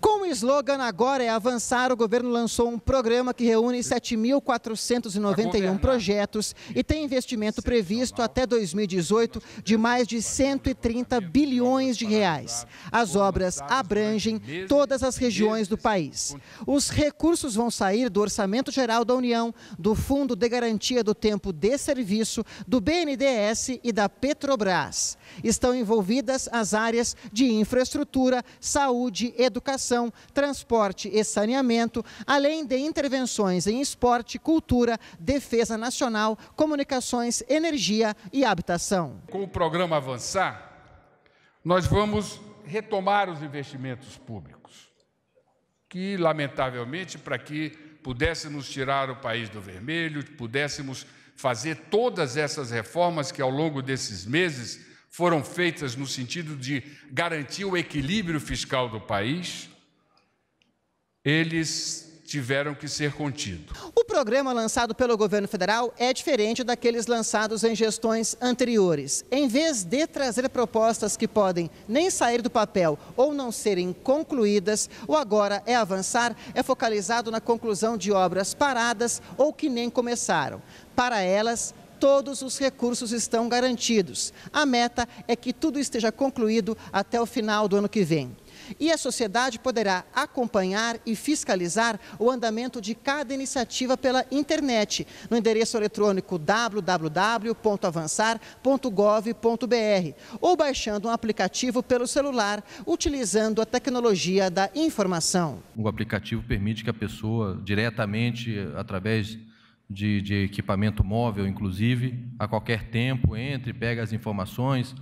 Com o slogan Agora é Avançar, o governo lançou um programa que reúne 7.491 tá projetos e tem investimento é previsto até 2018 de mais de 130 é bilhões de reais. As obras abrangem todas as regiões do país. Os recursos vão sair do Orçamento Geral da União, do Fundo de Garantia do Tempo de Serviço, do BNDES e da Petrobras. Estão envolvidas as áreas de infraestrutura, saúde, educação educação, transporte e saneamento, além de intervenções em esporte, cultura, defesa nacional, comunicações, energia e habitação. Com o programa Avançar, nós vamos retomar os investimentos públicos, que, lamentavelmente, para que pudéssemos tirar o país do vermelho, pudéssemos fazer todas essas reformas que, ao longo desses meses, foram feitas no sentido de garantir o equilíbrio fiscal do país, eles tiveram que ser contidos. O programa lançado pelo governo federal é diferente daqueles lançados em gestões anteriores. Em vez de trazer propostas que podem nem sair do papel ou não serem concluídas, o agora é avançar é focalizado na conclusão de obras paradas ou que nem começaram. Para elas, todos os recursos estão garantidos. A meta é que tudo esteja concluído até o final do ano que vem. E a sociedade poderá acompanhar e fiscalizar o andamento de cada iniciativa pela internet, no endereço eletrônico www.avançar.gov.br ou baixando um aplicativo pelo celular, utilizando a tecnologia da informação. O aplicativo permite que a pessoa, diretamente através de, de, equipamento móvel, inclusive, a qualquer tempo, entre, pega as informações,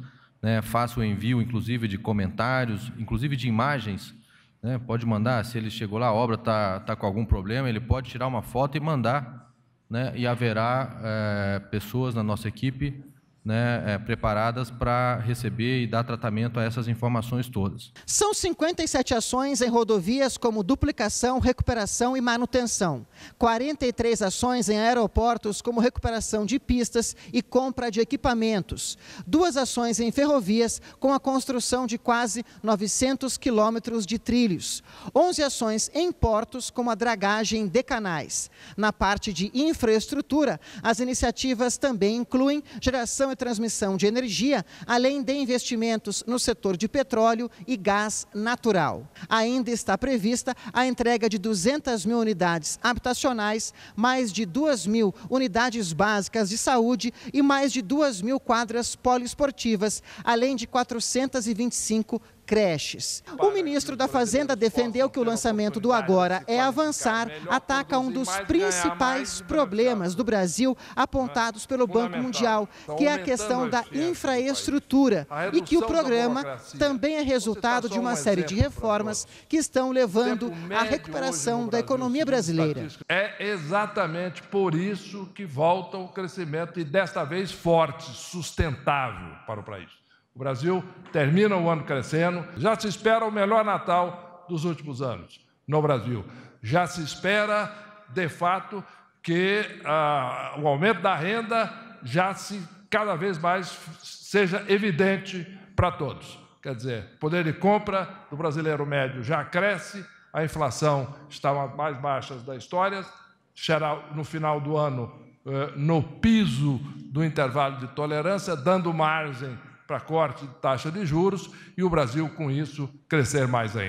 né, faço o envio, inclusive, de comentários, inclusive de imagens. Né, pode mandar, se ele chegou lá, a obra está tá com algum problema, ele pode tirar uma foto e mandar. Né, e haverá é, pessoas na nossa equipe né, é, preparadas para receber e dar tratamento a essas informações todas. São 57 ações em rodovias como duplicação, recuperação e manutenção. 43 ações em aeroportos como recuperação de pistas e compra de equipamentos. Duas ações em ferrovias com a construção de quase 900 quilômetros de trilhos. 11 ações em portos como a dragagem de canais. Na parte de infraestrutura, as iniciativas também incluem geração geração e transmissão de energia, além de investimentos no setor de petróleo e gás natural. Ainda está prevista a entrega de 200 mil unidades habitacionais, mais de 2 mil unidades básicas de saúde e mais de 2 mil quadras poliesportivas, além de 425 creches. O ministro da Fazenda defendeu que o lançamento do Agora é Avançar ataca um dos principais problemas do Brasil apontados ah, pelo Banco Mundial, tá que é a questão da infraestrutura e que o programa também é tá resultado de uma série de reformas que estão levando à recuperação da economia brasileira. É exatamente por isso que volta o crescimento e desta vez forte, sustentável para o país. Brasil termina o ano crescendo, já se espera o melhor Natal dos últimos anos no Brasil. Já se espera, de fato, que ah, o aumento da renda já se cada vez mais seja evidente para todos. Quer dizer, poder de compra do brasileiro médio já cresce, a inflação está mais baixas da história, será no final do ano eh, no piso do intervalo de tolerância, dando margem para corte de taxa de juros e o Brasil, com isso, crescer mais ainda.